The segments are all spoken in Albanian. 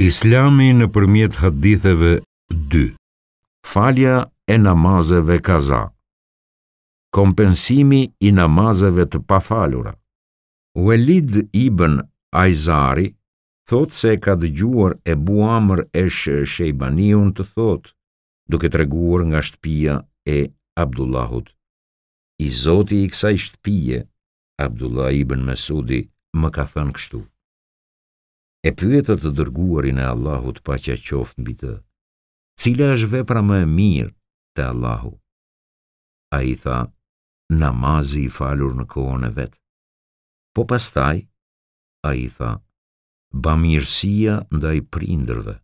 Islami në përmjet haditheve 2 Falja e namazëve kaza Kompensimi i namazëve të pafalura Welid Ibn Aizari thot se ka dëgjuar e buamër e shë shejbanion të thot duke të reguar nga shtpia e Abdullahut I zoti i kësaj i shtpije, Abdullah Ibn Mesudi më ka thënë kështu E pyetët të dërguarin e Allahut pa që qoftë në bitë, cila është vepra më e mirë të Allahu? A i tha, namazi i falur në kohën e vetë, po pastaj, a i tha, ba mirësia nda i prindrëve.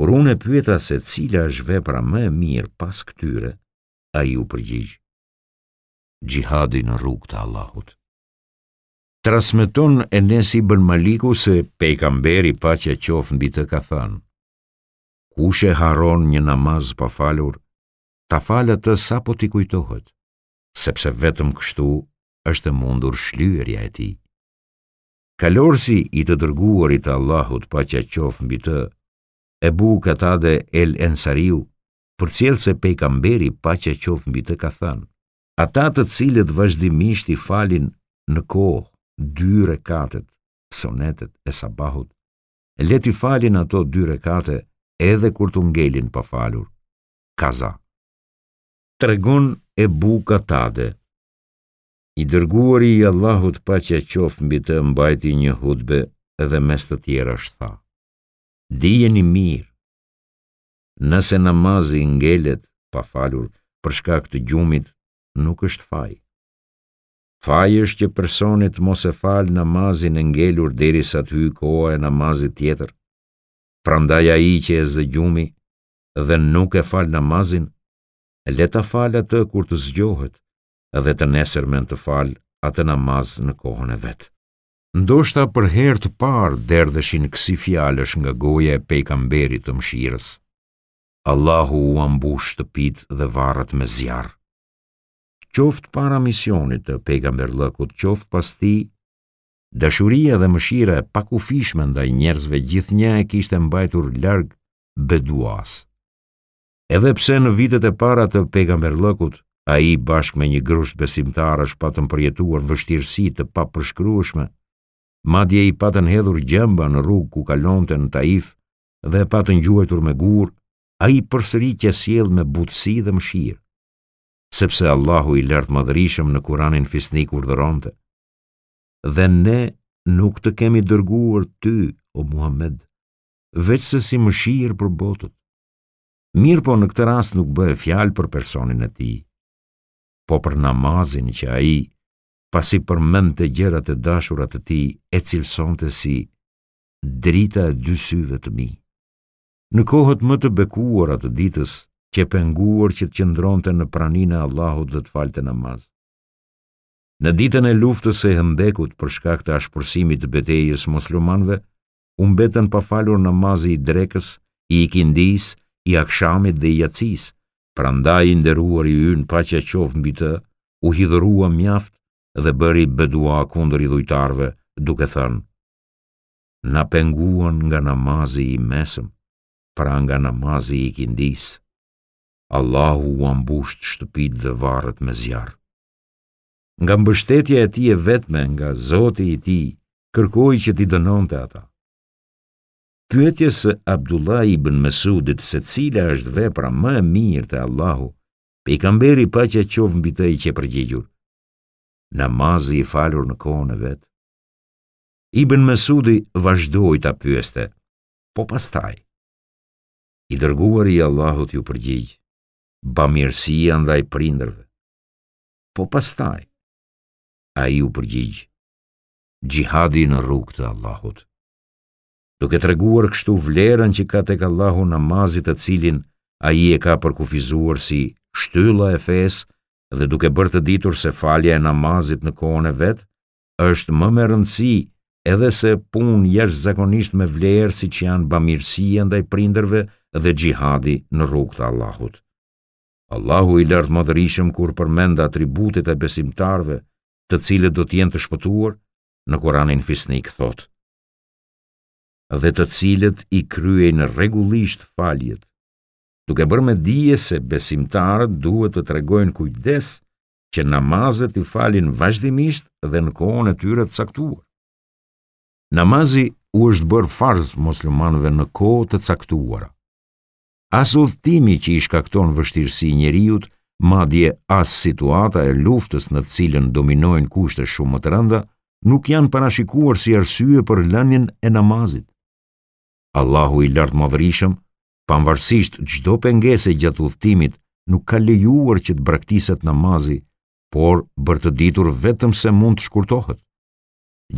Kur unë e pyetët se cila është vepra më e mirë pas këtyre, a i u përgjigjë, gjihadi në rrugë të Allahut. Transmeton e nësi bën Maliku se pejkamberi pa që qofë në bitë ka thanë. Kushe haron një namaz pa falur, ta falë të sa po t'i kujtohet, sepse vetëm kështu është mundur shlyërja e ti. Kalorësi i të dërguarit Allahut pa që qofë në bitë, e bu këta dhe el ensariu, për cilë se pejkamberi pa që qofë në bitë ka thanë. Ata të cilët vazhdimisht i falin në kohë, dy rekatet, sonetet e sabahut, leti falin ato dy rekate edhe kur t'ungelin ngelin pa falur, kaza. Tregon e buka tade, i dërguari i Allahut pa që qofë mbi të mbajti një hudbe edhe mes të tjera tha. Dijeni mirë, nëse namazi ngelet pa falur, përshka këtë gjumit, nuk është fajë. Fajë është që personit mos e falë namazin e ngelur deri sa të hyjë koha e namazit tjetër, prandaja i që e zëgjumi dhe nuk e falë namazin, leta ta falë atë kur të zgjohet dhe të nesër men të falë atë namaz në kohën e vetë. Ndoshta për herë të parë derdheshin kësi fjalësh nga goja e pejkamberit të mshirës. Allahu u ambush shtëpit dhe varët me zjarë qoftë para misionit të pejgamber lëkut, qoftë pas ti, dashuria dhe mëshira e pakufishme ndaj njerëzve gjithnja e kishtë mbajtur larg beduas. Edhe pse në vitet e para të pejgamber lëkut, a i bashk me një grusht besimtar është patën përjetuar vështirësi të papërshkryshme, madje i patën hedhur gjemba në rrugë ku kalonte në taif dhe patën gjuajtur me gurë, a i përsëri që sjell me butësi dhe mëshirë sepse Allahu i lartë madhërishëm në kuranin fisnik urdhëronte. Dhe ne nuk të kemi dërguar ty, o Muhammed, veç se si më shirë për botët. Mirë po në këtë rast nuk bëhe fjalë për personin e ti, po për namazin që a i, pasi për mend të gjerat e dashurat të ti, e cilëson të si drita e dy syve të mi. Në kohët më të bekuar atë ditës, që penguar që të qëndronte në praninë e Allahut dhe të falte namaz. Në ditën e luftës së Hendekut për shkak të ashpërsimit të betejës muslimanëve, u mbetën pa falur namazi i drekës, i ikindis, i akshamit dhe i yatsis. Prandaj i nderuari yn paqja qoftë mbi të, u hidhrua mjaft dhe bëri bedua kundër i dhujtarve, duke thënë: Na penguan nga namazi i mesëm, pra nga namazi i ikindis. Allahu u ambusht shtëpit dhe varët me zjarë. Nga mbështetja e ti e vetme nga zote i ti, kërkoj që ti dënon të ata. Pyetje se Abdullah i bën mesudit se cila është vepra më e mirë të Allahu, pe i kamberi pa që qovë mbi të i që përgjigjur. Namazi i falur në kohën e vetë. I bën mesudit vazhdoj të apyeste, po pastaj. I dërguar i Allahut ju përgjigjë, bamirësia ndaj prindrëve. Po pastaj, a ju përgjigjë, gjihadi në rrug të Allahut. Duke e treguar kështu vlerën që ka tek Allahu namazit të cilin a i e ka përkufizuar si shtylla e fesë, dhe duke bërë të ditur se falja e namazit në kohën e vetë, është më me rëndësi edhe se pun jesh zakonisht me vlerë si që janë bamirësia ndaj prindërve dhe gjihadi në rrugt të Allahut. Allahu i lartë madhërishëm kur përmenda atributet e besimtarve të cilët do t'jen të shpëtuar, në Koranin Fisnik thot. Dhe të cilët i kryej në regullisht faljet, duke bërë me dije se besimtarët duhet të tregojnë kujdes që namazet i falin vazhdimisht dhe në kohën e tyre të caktuar. Namazi u është bërë farz muslimanëve në kohë të caktuara as udhtimi që i shkakton vështirësi njeriu, madje as situata e luftës në të cilën dominojnë kushte shumë më të rënda, nuk janë parashikuar si arsye për lënien e namazit. Allahu i lartë madhërishëm, pamvarësisht çdo pengese gjatë udhtimit nuk ka lejuar që të braktiset namazi, por bërë të ditur vetëm se mund të shkurtohet.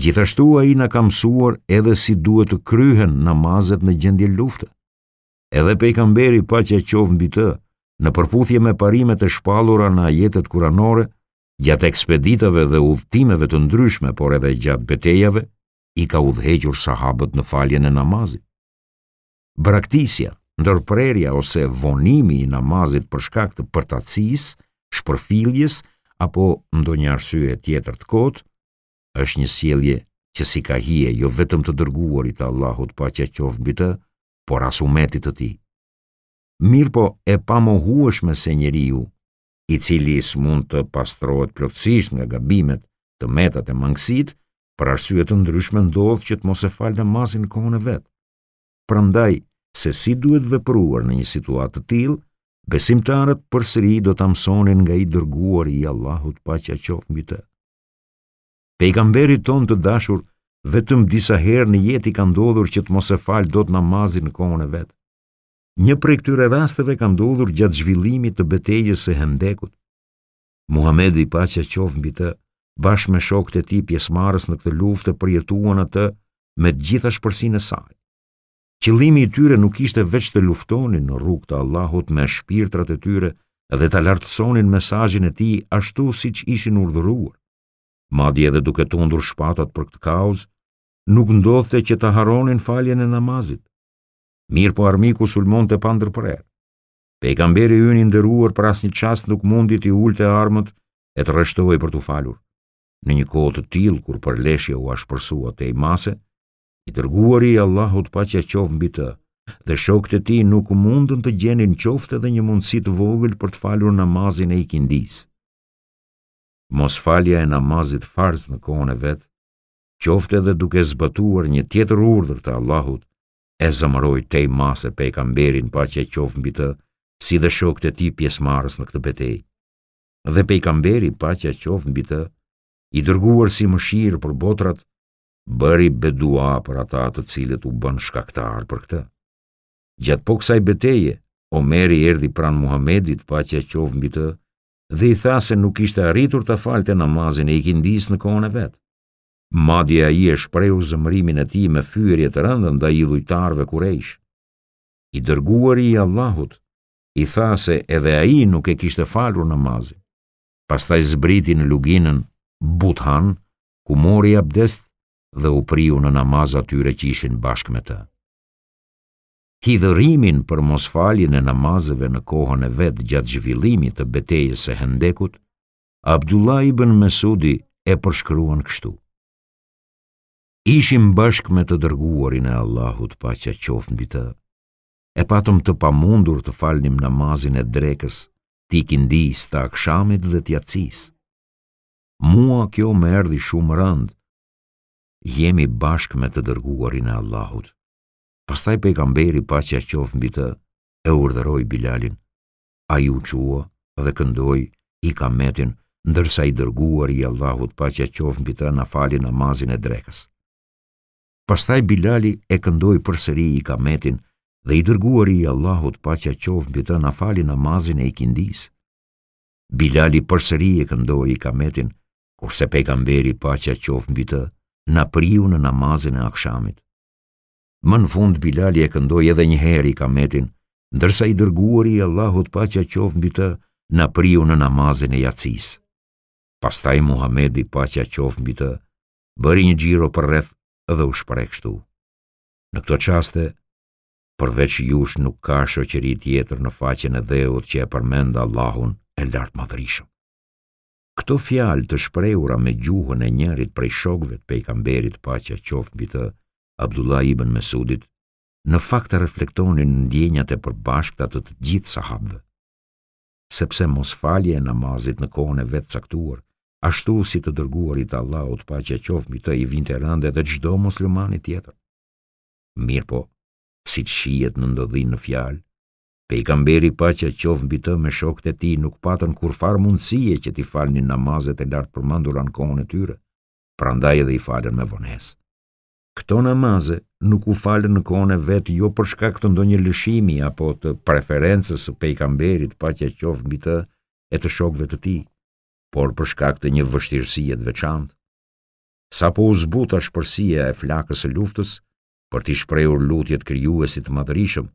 Gjithashtu ai na ka mësuar edhe si duhet të kryhen namazet në gjendje lufte edhe pejkamberi pa që qovë mbi të, në përputhje me parimet e shpalura në ajetet kuranore, gjatë ekspeditave dhe uvtimeve të ndryshme, por edhe gjatë betejave, i ka udhequr sahabët në faljen e namazit. Braktisja, ndërprerja ose vonimi i namazit për shkak të përtacis, shpërfiljes, apo ndonjë arsye tjetër të kotë, është një sjelje që si ka hije jo vetëm të dërguarit Allahut pa që qovë bitë, por as umetit të ti. Mirë po e pamohueshme se njeri ju, i is mund të pastrohet plotësisht nga gabimet të metat e mangësit, për arsye të ndryshme ndodhë që të mos e falë në mazin kohën e vetë. Prandaj, se si duhet vepruar në një situatë të tilë, besimtarët për sëri do të amsonin nga i dërguar i Allahut pa që a qofë mbi të. Pejkamberi ton të dashur, vetëm disa herë në jetë ka ndodhur që të mos e falë do të namazin në kohën e vetë. Një prej këtyre rasteve ka ndodhur gjatë zhvillimit të betejës së Hendekut. Muhamedi paqja qof mbi të, bashkë me shokët e tij pjesëmarrës në këtë luftë përjetuan atë me gjitha shpërsinë e saj. Qëllimi i tyre nuk ishte vetëm të luftonin në rrugt të Allahut me shpirtrat e tyre dhe ta lartësonin mesazhin e tij ashtu siç ishin urdhëruar. Madje edhe duke tundur shpatat për këtë kauzë, nuk ndodhte që të haronin faljen e namazit. Mirë po armiku sulmon të pandër përer. Pejgamberi yni ndëruar për asnjë qast nuk mundi t'i të armët e të rështoj për të falur. Në një kohë të tilë, kur për leshja u ashpërsua të i mase, i dërguari i Allahut pa që qovë mbi të, dhe shokët e ti nuk mundën të gjenin qofte dhe një mundësi të vogël për të falur namazin e i kindis. Mos falja e namazit farz në kohën e vetë, qofte dhe duke zbatuar një tjetër urdhër të Allahut, e zëmëroj te i mase pe i kamberin pa që qoftë mbi të, si dhe shok të ti pjesmarës në këtë betej. Dhe pe i kamberi pa që qoftë mbi të, i dërguar si mëshirë për botrat, bëri bedua për ata të cilët u bën shkaktar për këtë. Gjatë po kësaj beteje, Omeri erdi pran Muhamedit pa që qoftë mbi të, dhe i tha se nuk ishte arritur të falte namazin e i kindis në kone vetë. Madje a i e shpreu zëmrimin e ti me fyerje të rëndën dhe i lujtarve kurejsh. I dërguar i Allahut, i tha se edhe a i nuk e kishte falur namazin. Pastaj zbriti në luginën Buthan, ku mori abdest dhe u priu në namaz atyre që ishin bashkë me të. Hidhërimin për mos faljen e namazëve në kohën e vetë gjatë zhvillimit të betejës e hendekut, Abdullah ibn Mesudi e përshkruan kështu. Ishim bashk me të dërguarin e Allahut pa që qofë mbi të. E patëm të pamundur të falnim namazin e drekës, t'i kindis të akshamit dhe t'jacis. Mua kjo më erdi shumë rënd. Jemi bashk me të dërguarin e Allahut. Pastaj pejgamberi pa që qofë mbi të, e urderoj Bilalin. A ju qua dhe këndoj i kametin, ndërsa i dërguar i Allahut pa që qofë mbi të na falin namazin e drekës. Pastaj Bilali e këndoi përsëri i kametin dhe i dërguari i Allahut paqja qof mbi të në fali namazin e ikindis. Bilali përsëri e këndoi i kametin kurse pejgamberi paqja qof mbi të na priu në namazin e akshamit. Më në fund Bilali e këndoi edhe një herë i kametin, ndërsa i dërguari i Allahut paqja qof mbi të na priu në namazin e jacis. Pastaj Muhamedi paqja qof mbi të bëri një xhiro për rreth dhe u shtu. Në këto qaste, përveç jush nuk ka shoqëri tjetër në faqen e dheut që e përmenda Allahun e lartë madhërishëm. Këto fjalë të shprejura me gjuhën e njerit prej shokve të pejkamberit pa që qofë bitë Abdullah ibn Mesudit, në fakt të reflektonin në ndjenjat e përbashkëta të të gjithë sahabëve. Sepse mos falje e namazit në kohën e vetë caktuar, ashtu si të dërguarit Allahut pa që qofë mi të i vinte rande dhe gjdo muslimani tjetër. Mirë po, si të shijet në ndodhin në fjalë, pe i kamberi pa që qovë mbi të me shokët e ti nuk patën kur farë mundësie që ti falë një namazet e lartë përmandur anë kohën e tyre, pra ndaj edhe i falën me vonesë. Këto namaze nuk u falën në kohën e vetë jo përshka këtë ndo një lëshimi apo të preferences pe i kamberit pa që qovë mbi të e të shokëve të ti por për shkak të një vështirësie të veçantë sapo zbuta shpërsia e flakës së luftës për të shprehur lutjet krijuesit e maderishëm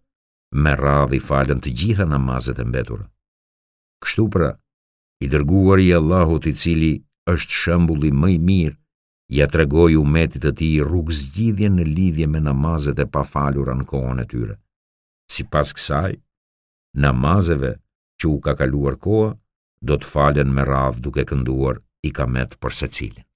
me radhë falën të gjitha namazet e mbetur kështu pra i dërguar i Allahut i cili është shembulli më i mirë ja tregoi metit të tij rrugë zgjidhje në lidhje me namazet e pafalur në kohën e tyre sipas kësaj namazeve që u ka kaluar koha do të falen me radhë duke kënduar i kamet për se cilin.